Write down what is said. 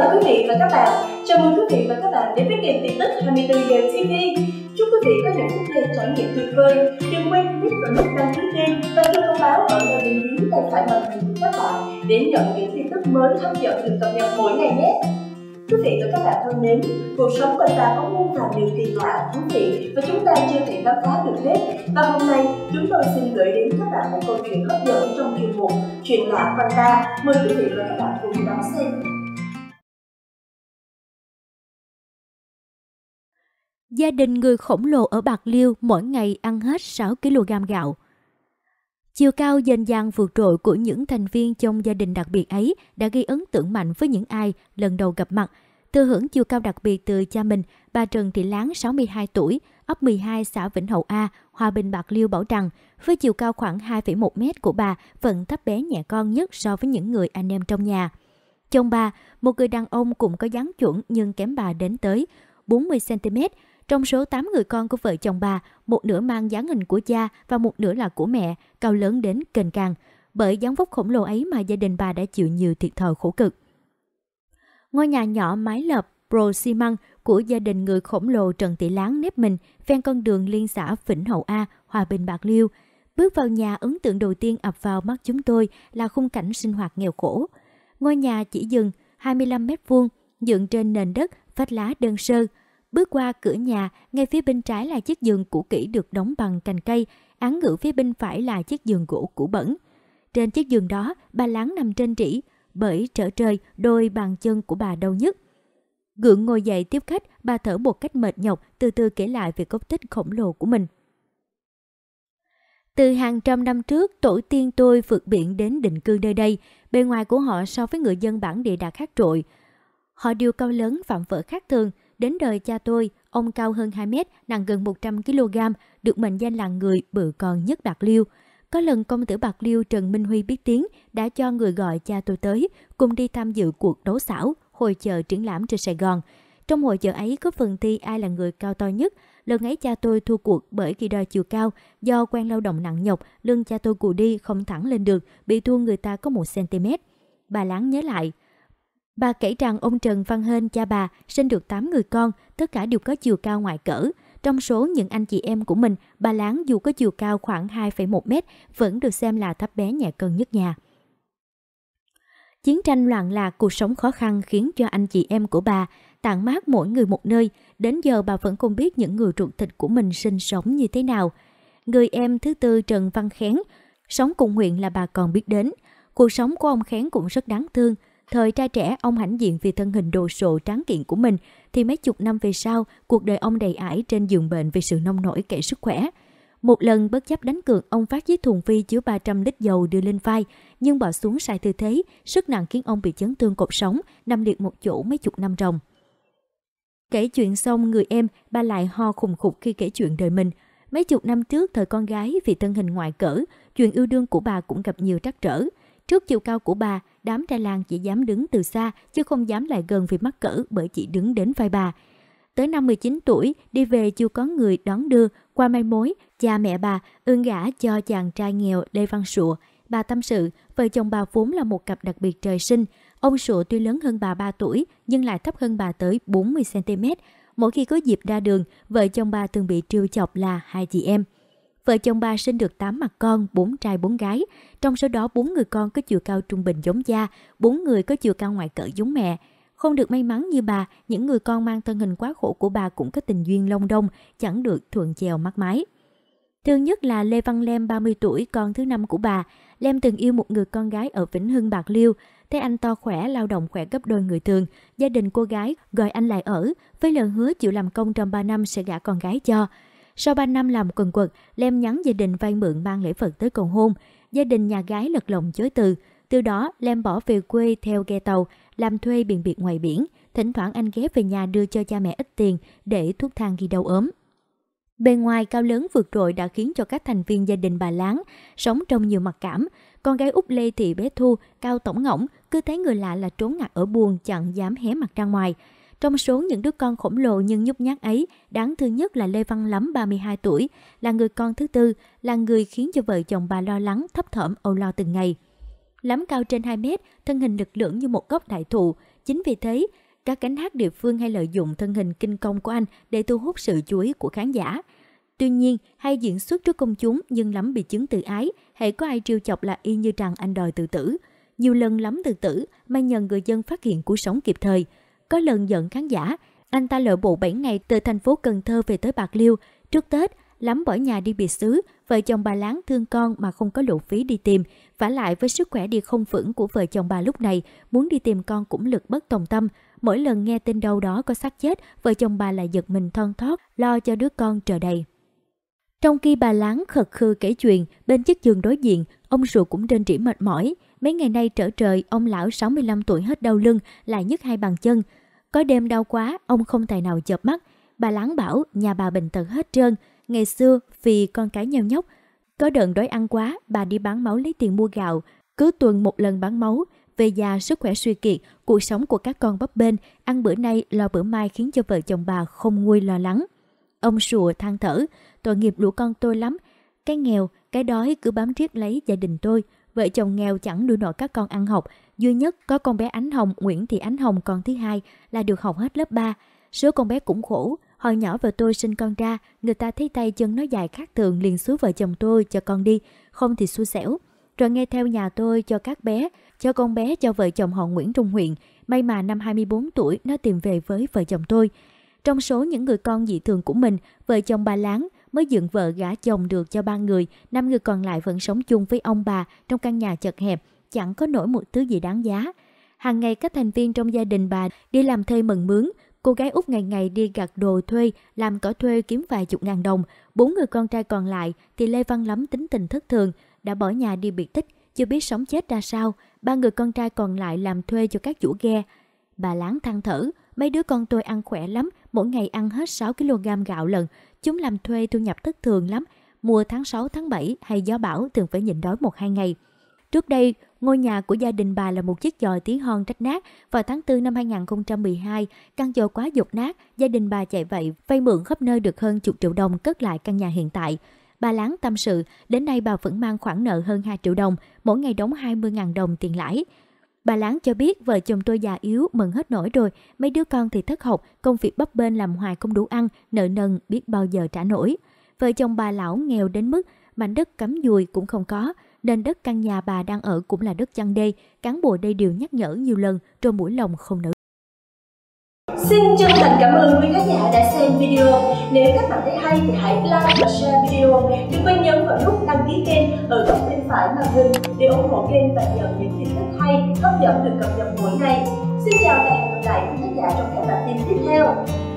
chào quý vị và các bạn. Chào mừng quý vị và các bạn đến với kênh tin tức 24 giờ TV. Chúc quý vị có những phút giây trải nghiệm tuyệt vời. Đừng quên click vào nút đăng ký kênh và chuông thông báo ở ngay bên dưới tay phải màn hình của các bạn để nhận những tin tức mới hấp dẫn được cập nhật mỗi ngày nhé. Quý vị và các bạn thân mến, cuộc sống của ta có muôn vàn điều kỳ lạ, thú vị và chúng ta chưa thể khám phá được hết. Và hôm nay, chúng tôi xin gửi đến các bạn một câu chuyện hấp dẫn trong chuyên mục Chuyện lạ của ta. Mời quý vị và các bạn cùng đón xem. gia đình người khổng lồ ở Bạc Liêu mỗi ngày ăn hết 6 kg gạo. Chiều cao dền dàng vượt trội của những thành viên trong gia đình đặc biệt ấy đã gây ấn tượng mạnh với những ai lần đầu gặp mặt. Thừa hưởng chiều cao đặc biệt từ cha mình, bà Trần Thị Láng 62 tuổi, ấp 12 xã Vĩnh Hậu A, Hòa Bình Bạc Liêu bảo rằng với chiều cao khoảng 2,1 mét của bà vẫn thấp bé nhẹ con nhất so với những người anh em trong nhà. Chồng bà, một người đàn ông cũng có dáng chuẩn nhưng kém bà đến tới 40cm, trong số 8 người con của vợ chồng bà, một nửa mang dáng hình của cha và một nửa là của mẹ, cao lớn đến kềnh càng. Bởi dáng vóc khổng lồ ấy mà gia đình bà đã chịu nhiều thiệt thòi khổ cực. Ngôi nhà nhỏ mái lợp Pro xi măng của gia đình người khổng lồ Trần Tỷ Láng nếp mình ven con đường liên xã Vĩnh Hậu A, Hòa Bình Bạc Liêu. Bước vào nhà, ấn tượng đầu tiên ập vào mắt chúng tôi là khung cảnh sinh hoạt nghèo khổ. Ngôi nhà chỉ dừng 25 mét vuông, dựng trên nền đất, vách lá đơn sơ, Bước qua cửa nhà, ngay phía bên trái là chiếc giường cũ kỹ được đóng bằng cành cây, án ngữ phía bên phải là chiếc giường gỗ cũ bẩn. Trên chiếc giường đó, bà láng nằm trên rỉ, bởi trở trời đôi bàn chân của bà đau nhất Gượng ngồi dậy tiếp khách, bà thở một cách mệt nhọc, từ từ kể lại về cốc tích khổng lồ của mình. Từ hàng trăm năm trước, tổ tiên tôi vượt biển đến định cư nơi đây. Bề ngoài của họ so với người dân bản địa đã khác trội. Họ điều cao lớn phạm vỡ khác thường, Đến đời cha tôi, ông cao hơn 2 mét, nặng gần 100 kg, được mệnh danh là người bự con nhất Bạc Liêu. Có lần công tử Bạc Liêu Trần Minh Huy biết tiếng đã cho người gọi cha tôi tới, cùng đi tham dự cuộc đấu xảo, hội chợ triển lãm trên Sài Gòn. Trong hội chợ ấy có phần thi ai là người cao to nhất. Lần ấy cha tôi thua cuộc bởi khi đo chiều cao, do quen lao động nặng nhọc, lưng cha tôi cù đi không thẳng lên được, bị thua người ta có 1cm. Bà Láng nhớ lại, Bà kể rằng ông Trần Văn Hên, cha bà, sinh được 8 người con, tất cả đều có chiều cao ngoại cỡ. Trong số những anh chị em của mình, bà Láng dù có chiều cao khoảng 2,1 mét vẫn được xem là thấp bé nhẹ cân nhất nhà. Chiến tranh loạn lạc cuộc sống khó khăn khiến cho anh chị em của bà tản mát mỗi người một nơi. Đến giờ bà vẫn không biết những người ruột thịt của mình sinh sống như thế nào. Người em thứ tư Trần Văn Khén, sống cùng huyện là bà còn biết đến. Cuộc sống của ông Khén cũng rất đáng thương – Thời trai trẻ, ông hãnh diện vì thân hình đồ sộ tráng kiện của mình, thì mấy chục năm về sau, cuộc đời ông đầy ải trên giường bệnh vì sự nông nổi kệ sức khỏe. Một lần bất chấp đánh cược, ông phát chiếc thùng phi chứa 300 lít dầu đưa lên vai, nhưng bỏ xuống sai tư thế, sức nặng khiến ông bị chấn thương cột sống, nằm liệt một chỗ mấy chục năm ròng. Kể chuyện xong, người em, ba lại ho khùng khục khi kể chuyện đời mình. Mấy chục năm trước, thời con gái vì thân hình ngoại cỡ, chuyện yêu đương của bà cũng gặp nhiều trắc trở. Trước chiều cao của bà, đám trai làng chỉ dám đứng từ xa chứ không dám lại gần vì mắc cỡ bởi chỉ đứng đến vai bà. Tới năm 19 tuổi, đi về chưa có người đón đưa, qua mai mối, cha mẹ bà ương gả cho chàng trai nghèo Lê Văn Sụa. Bà tâm sự, vợ chồng bà vốn là một cặp đặc biệt trời sinh. Ông Sụa tuy lớn hơn bà 3 tuổi nhưng lại thấp hơn bà tới 40cm. Mỗi khi có dịp ra đường, vợ chồng bà thường bị trêu chọc là hai chị em. Vợ chồng bà sinh được 8 mặt con, 4 trai 4 gái. Trong số đó 4 người con có chiều cao trung bình giống cha, 4 người có chiều cao ngoại cỡ giống mẹ. Không được may mắn như bà, những người con mang thân hình quá khổ của bà cũng có tình duyên long đông, chẳng được thuận chèo mắc mái. Thương nhất là Lê Văn Lem 30 tuổi, con thứ năm của bà. Lem từng yêu một người con gái ở Vĩnh Hưng Bạc Liêu. Thấy anh to khỏe, lao động khỏe gấp đôi người thường. Gia đình cô gái gọi anh lại ở, với lời hứa chịu làm công trong 3 năm sẽ gả con gái cho. Sau 3 năm làm quần quật, Lem nhắn gia đình vay mượn mang lễ vật tới cầu hôn. Gia đình nhà gái lật lòng chối từ. Từ đó, Lem bỏ về quê theo ghe tàu, làm thuê biển biệt ngoài biển. Thỉnh thoảng anh ghé về nhà đưa cho cha mẹ ít tiền để thuốc thang khi đau ốm. Bề ngoài cao lớn vượt trội đã khiến cho các thành viên gia đình bà Láng sống trong nhiều mặc cảm. Con gái út Lê Thị bé Thu, cao tổng ngỗng, cứ thấy người lạ là trốn ngặt ở buồn chẳng dám hé mặt ra ngoài. Trong số những đứa con khổng lồ nhưng nhút nhát ấy, đáng thương nhất là Lê Văn Lắm 32 tuổi, là người con thứ tư, là người khiến cho vợ chồng bà lo lắng, thấp thỏm, âu lo từng ngày. Lắm cao trên 2 mét, thân hình lực lưỡng như một gốc đại thụ. Chính vì thế, các cánh hát địa phương hay lợi dụng thân hình kinh công của anh để thu hút sự chú ý của khán giả. Tuy nhiên, hay diễn xuất trước công chúng nhưng lắm bị chứng tự ái, hệ có ai trêu chọc là y như rằng anh đòi tự tử. Nhiều lần lắm tự tử, may nhờ người dân phát hiện cuộc sống kịp thời – có lần giận khán giả, anh ta lội bộ 7 ngày từ thành phố Cần Thơ về tới Bạc Liêu. Trước Tết, lắm bỏ nhà đi biệt xứ, vợ chồng bà láng thương con mà không có lộ phí đi tìm. Vả lại với sức khỏe đi không vững của vợ chồng bà lúc này, muốn đi tìm con cũng lực bất tòng tâm. Mỗi lần nghe tin đâu đó có xác chết, vợ chồng bà lại giật mình thon thót, lo cho đứa con chờ đầy. Trong khi bà láng khật khư kể chuyện, bên chiếc giường đối diện, ông ruột cũng trên rỉ mệt mỏi. Mấy ngày nay trở trời, ông lão 65 tuổi hết đau lưng, lại nhức hai bàn chân. Có đêm đau quá, ông không tài nào chợp mắt. Bà láng bảo nhà bà bệnh tật hết trơn. Ngày xưa vì con cái nheo nhóc. Có đợt đói ăn quá, bà đi bán máu lấy tiền mua gạo. Cứ tuần một lần bán máu, về già sức khỏe suy kiệt, cuộc sống của các con bấp bênh, ăn bữa nay lo bữa mai khiến cho vợ chồng bà không nguôi lo lắng. Ông sùa than thở, tội nghiệp lũ con tôi lắm, cái nghèo, cái đói cứ bám riết lấy gia đình tôi, vợ chồng nghèo chẳng đưa nổi các con ăn học, duy nhất có con bé Ánh Hồng Nguyễn Thị Ánh Hồng còn thứ hai là được học hết lớp 3. Số con bé cũng khổ, hồi nhỏ vợ tôi sinh con ra, người ta thấy tay chân nó dài khác thường liền xuống vợ chồng tôi cho con đi, không thì xui xẻo. Rồi nghe theo nhà tôi cho các bé, cho con bé cho vợ chồng họ Nguyễn trung huyện, may mà năm 24 tuổi nó tìm về với vợ chồng tôi. Trong số những người con dị thường của mình, vợ chồng bà Láng mới dựng vợ gả chồng được cho ba người, năm người còn lại vẫn sống chung với ông bà trong căn nhà chật hẹp chẳng có nổi một thứ gì đáng giá. Hàng ngày các thành viên trong gia đình bà đi làm thuê mừng mướn, cô gái út ngày ngày đi gặt đồ thuê, làm cỏ thuê kiếm vài chục ngàn đồng. Bốn người con trai còn lại thì Lê Văn Lắm tính tình thất thường, đã bỏ nhà đi biệt tích, chưa biết sống chết ra sao. Ba người con trai còn lại làm thuê cho các chủ ghe. Bà láng than thở, mấy đứa con tôi ăn khỏe lắm, mỗi ngày ăn hết 6 kg gạo lần. Chúng làm thuê thu nhập thất thường lắm, mùa tháng 6, tháng 7 hay gió bão thường phải nhịn đói một hai ngày. Trước đây, Ngôi nhà của gia đình bà là một chiếc giò tiếng hon trách nát. Vào tháng 4 năm 2012, căn giò quá dột nát, gia đình bà chạy vậy, vay mượn khắp nơi được hơn chục triệu đồng cất lại căn nhà hiện tại. Bà Láng tâm sự, đến nay bà vẫn mang khoản nợ hơn 2 triệu đồng, mỗi ngày đóng 20.000 đồng tiền lãi. Bà Láng cho biết vợ chồng tôi già yếu, mừng hết nổi rồi, mấy đứa con thì thất học, công việc bấp bên làm hoài không đủ ăn, nợ nần biết bao giờ trả nổi. Vợ chồng bà lão nghèo đến mức mảnh đất cắm dùi cũng không có, nên đất căn nhà bà đang ở cũng là đất chăn đê. Cán bộ đây đều nhắc nhở nhiều lần, rồi mũi lòng không nở. Xin chân thành cảm ơn quý khán giả đã xem video. Nếu các bạn thấy hay thì hãy like và share video. Đừng quên nhấn vào nút đăng ký kênh ở góc bên phải màn hình để ủng hộ kênh và nhận những tin tức hay, hấp dẫn được cập nhật mỗi ngày. Xin chào và hẹn gặp lại quý khán giả trong các bản tin tiếp theo.